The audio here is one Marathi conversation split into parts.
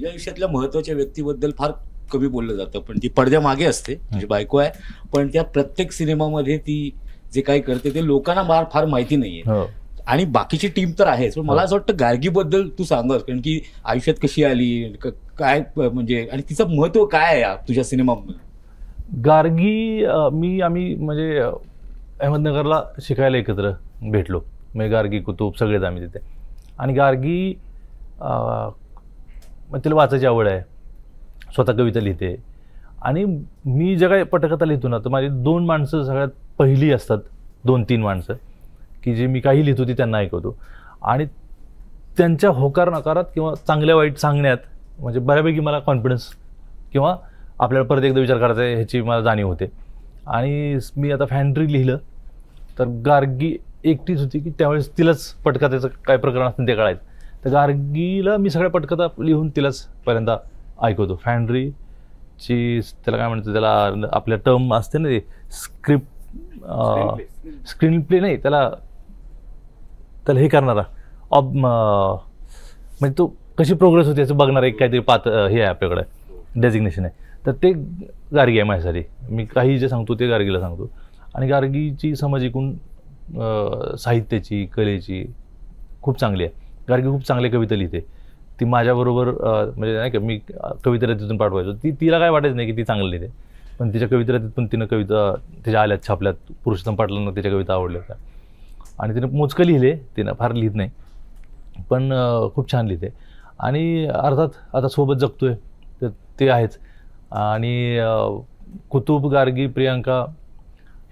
या आयुष्यातल्या महत्वाच्या व्यक्तीबद्दल फार कमी बोललं जातं पण ती मागे असते म्हणजे बायको आहे पण त्या प्रत्येक सिनेमामध्ये ती जे काही करते ते लोकांना फार फार माहिती नाहीये हो. आणि बाकीची टीम तर आहेच पण मला हो. असं वाटतं गार्गी बद्दल तू सांग कारण की आयुष्यात कशी आली काय म्हणजे आणि तिचं महत्व काय आहे तुझ्या सिनेमा गार्गी मी आम्ही म्हणजे अहमदनगरला शिकायला एकत्र भेटलो म्हणजे गार्गी कुतुब सगळेच आम्ही तिथे आणि गार्गी मग तिला वाचायची आवड आहे स्वतः कविता लिहिते आणि मी ज्या काही पटकथा लिहितो ना तर माझी दोन माणसं सगळ्यात पहिली असतात दोन तीन माणसं की जी मी काही लिहितो ती त्यांना ऐकवतो आणि त्यांच्या होकार नकारात किंवा चांगल्या वाईट सांगण्यात म्हणजे बऱ्यापैकी मला कॉन्फिडन्स किंवा आपल्याला परत एकदा विचार करायचा आहे ह्याची मला जाणीव होते आणि मी आता फॅन्ट्री लिहिलं तर गार्गी एकटीच होती की त्यावेळेस तिलाच पटकथेचं काय प्रकरण असतं ते कळायचं तर गार्गीला मी सगळ्या पटकथा लिहून तिलाच पहिल्यांदा ऐकवतो ची त्याला काय म्हणतो त्याला आपल्या टर्म असते ना ते स्क्रिप्ट स्क्रीन प्ले नाही त्याला त्याला हे करणारा ऑब म्हणजे तो कशी प्रोग्रेस होते याचं बघणार एक काहीतरी पात हे आहे आपल्याकडे डेजिग्नेशन आहे तर ते गार्गी आहे माझ्यासाठी मी काही जे सांगतो ते गार्गीला सांगतो आणि गार्गीची समाज एकूण साहित्याची कलेची खूप चांगली आहे कारण की खूप चांगले कविता लिहिते ती माझ्याबरोबर म्हणजे नाही का मी कवितेला तिथून पाठवायचो ती तिला काय वाटायचं नाही की ती चांगली लिहिते पण तिच्या कवितेला तिथून तिनं कविता तिच्या आल्यात छापल्यात पुरुषोत्तम पाटलांना तिच्या कविता आवडल्या होत्या आणि तिने मोजकं लिहिले तिनं फार लिहित नाही पण खूप छान लिहिते आणि अर्थात आता सोबत जगतो आहे तर ते आहेच आणि कुतुब गार्गी प्रियांका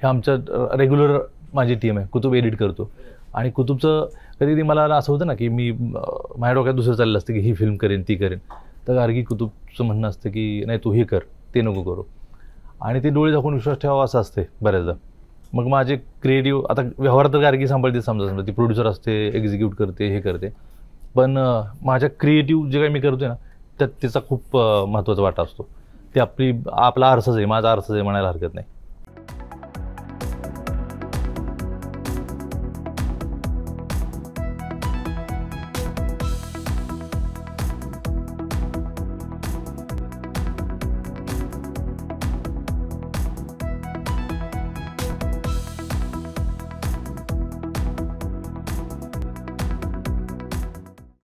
हे आमच्या रेग्युलर माझी टीम आहे कुतुब एडिट करतो आणि कुतुबचं कधी कधी मला असं होतं ना की मी माझ्या डोक्यात दुसरं चाललं असतं की ही फिल्म करेन ती करेन तर गार्गी कुतुबचं म्हणणं असतं की नाही तू हे कर ते नको करू आणि ते डोळे दाखवून विश्वास ठेवावा असं असते बऱ्याचदा मग माझे क्रिएटिव्ह आता व्यवहार तर गार्गी सांभाळते समजा समजा ती प्रोड्युसर असते एक्झिक्यूट करते हे करते पण माझ्या क्रिएटिव्ह जे काही मी करतोय ना त्यात त्याचा खूप महत्त्वाचा वाटा असतो ते आपली आपला आरसाच आहे माझा आरसाच आहे म्हणायला हरकत नाही